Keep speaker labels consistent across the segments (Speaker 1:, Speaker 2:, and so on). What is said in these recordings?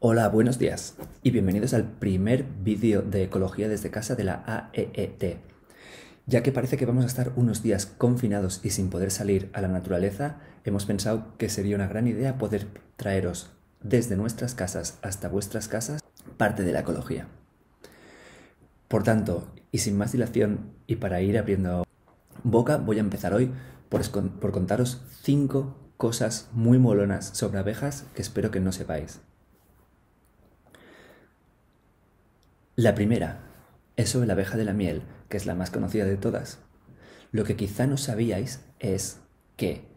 Speaker 1: Hola, buenos días y bienvenidos al primer vídeo de ecología desde casa de la AEET. Ya que parece que vamos a estar unos días confinados y sin poder salir a la naturaleza, hemos pensado que sería una gran idea poder traeros desde nuestras casas hasta vuestras casas parte de la ecología. Por tanto, y sin más dilación y para ir abriendo boca, voy a empezar hoy por, contaros cinco cosas muy molonas sobre abejas que espero que no sepáis. La primera es sobre la abeja de la miel, que es la más conocida de todas. Lo que quizá no sabíais es que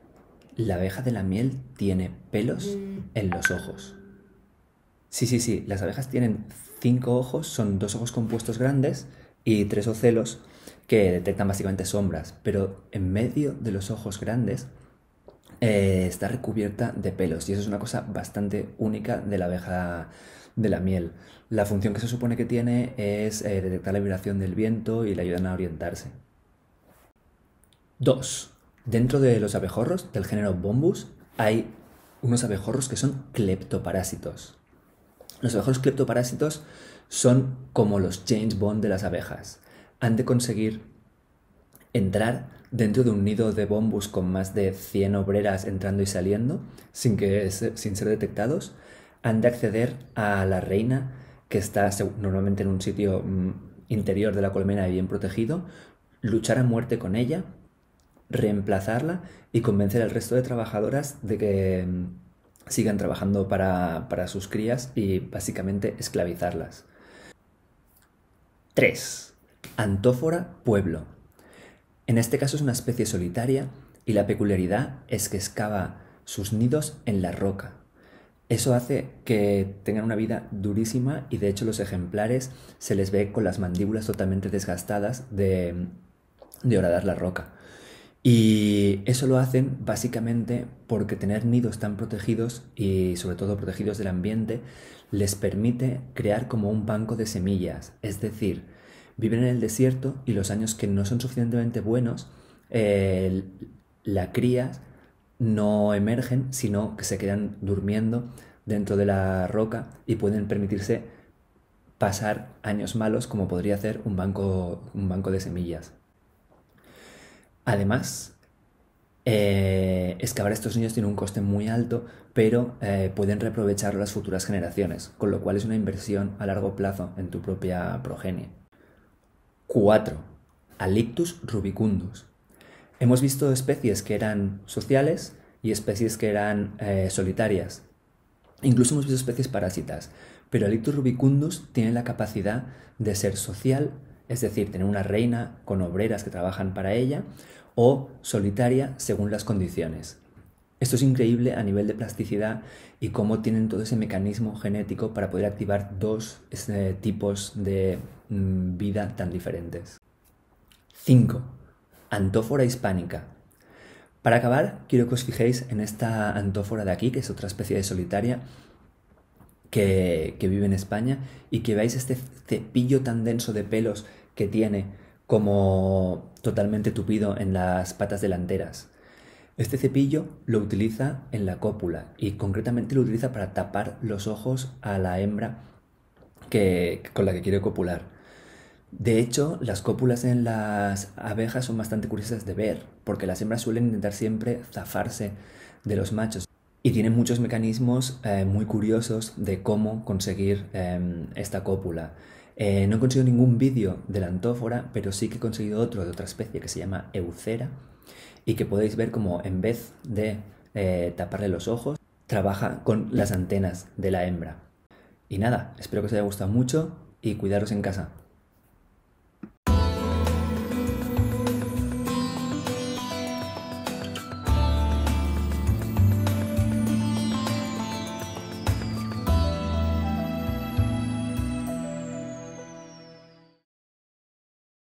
Speaker 1: la abeja de la miel tiene pelos mm. en los ojos. Sí, sí, sí, las abejas tienen cinco ojos, son dos ojos compuestos grandes y tres ocelos que detectan básicamente sombras, pero en medio de los ojos grandes eh, está recubierta de pelos y eso es una cosa bastante única de la abeja de la miel. La función que se supone que tiene es eh, detectar la vibración del viento y le ayudan a orientarse. 2. Dentro de los abejorros del género Bombus hay unos abejorros que son cleptoparásitos. Los abejorros cleptoparásitos son como los James Bond de las abejas. Han de conseguir entrar dentro de un nido de bombus con más de 100 obreras entrando y saliendo sin, que, sin ser detectados han de acceder a la reina, que está normalmente en un sitio mm, interior de la colmena y bien protegido, luchar a muerte con ella, reemplazarla y convencer al resto de trabajadoras de que mm, sigan trabajando para, para sus crías y básicamente esclavizarlas. 3. Antófora pueblo. En este caso es una especie solitaria y la peculiaridad es que excava sus nidos en la roca. Eso hace que tengan una vida durísima y de hecho los ejemplares se les ve con las mandíbulas totalmente desgastadas de, de horadar la roca. Y eso lo hacen básicamente porque tener nidos tan protegidos y sobre todo protegidos del ambiente les permite crear como un banco de semillas. Es decir, viven en el desierto y los años que no son suficientemente buenos, la cría no emergen, sino que se quedan durmiendo dentro de la roca y pueden permitirse pasar años malos como podría hacer un banco, de semillas. Además, eh, excavar estos niños tiene un coste muy alto, pero eh, pueden reprovecharlo las futuras generaciones, con lo cual es una inversión a largo plazo en tu propia progenie. 4. Alictus rubicundus. Hemos visto especies que eran sociales y especies que eran eh, solitarias. Incluso hemos visto especies parásitas, pero el rubicundus tiene la capacidad de ser social, es decir, tener una reina con obreras que trabajan para ella, o solitaria según las condiciones. Esto es increíble a nivel de plasticidad y cómo tienen todo ese mecanismo genético para poder activar dos este, tipos de mm, vida tan diferentes. 5. Antófora hispánica, para acabar, quiero que os fijéis en esta antófora de aquí, que es otra especie de solitaria que, vive en España, y que veáis este cepillo tan denso de pelos que tiene como totalmente tupido en las patas delanteras. Este cepillo lo utiliza en la cópula y concretamente lo utiliza para tapar los ojos a la hembra que, con la que quiere copular. De hecho, las cópulas en las abejas son bastante curiosas de ver, porque las hembras suelen intentar siempre zafarse de los machos y tienen muchos mecanismos eh, muy curiosos de cómo conseguir em, esta cópula. Eh, no he conseguido ningún vídeo de la antófora, pero sí que he conseguido otro de otra especie que se llama Eucera y que podéis ver como en vez de eh, taparle los ojos, trabaja con las antenas de la hembra. Y nada, espero que os haya gustado mucho y cuidaros en casa.